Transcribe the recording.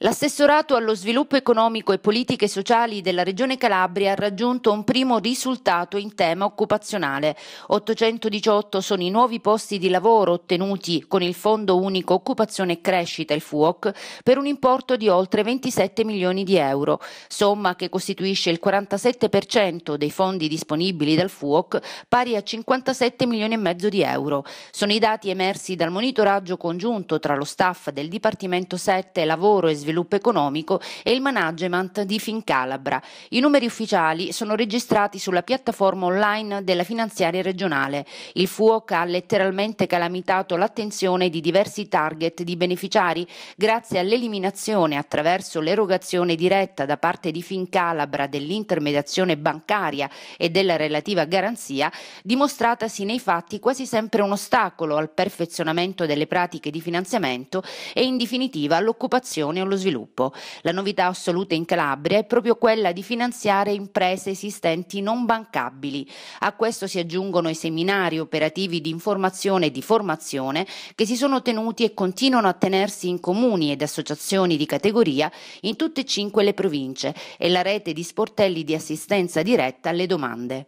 L'assessorato allo sviluppo economico e politiche sociali della Regione Calabria ha raggiunto un primo risultato in tema occupazionale. 818 sono i nuovi posti di lavoro ottenuti con il Fondo Unico Occupazione e Crescita, il FUOC, per un importo di oltre 27 milioni di euro, somma che costituisce il 47% dei fondi disponibili dal FUOC, pari a 57 milioni e mezzo di euro. Sono i dati emersi dal monitoraggio congiunto tra lo staff del Dipartimento 7 Lavoro e Sviluppo sviluppo economico e il management di Fincalabra. I numeri ufficiali sono registrati sulla piattaforma online della finanziaria regionale. Il fuoco ha letteralmente calamitato l'attenzione di diversi target di beneficiari grazie all'eliminazione attraverso l'erogazione diretta da parte di Fincalabra dell'intermediazione bancaria e della relativa garanzia, dimostratasi nei fatti quasi sempre un ostacolo al perfezionamento delle pratiche di finanziamento e in definitiva all'occupazione o allo lo sviluppo. La novità assoluta in Calabria è proprio quella di finanziare imprese esistenti non bancabili. A questo si aggiungono i seminari operativi di informazione e di formazione che si sono tenuti e continuano a tenersi in comuni ed associazioni di categoria in tutte e cinque le province e la rete di sportelli di assistenza diretta alle domande.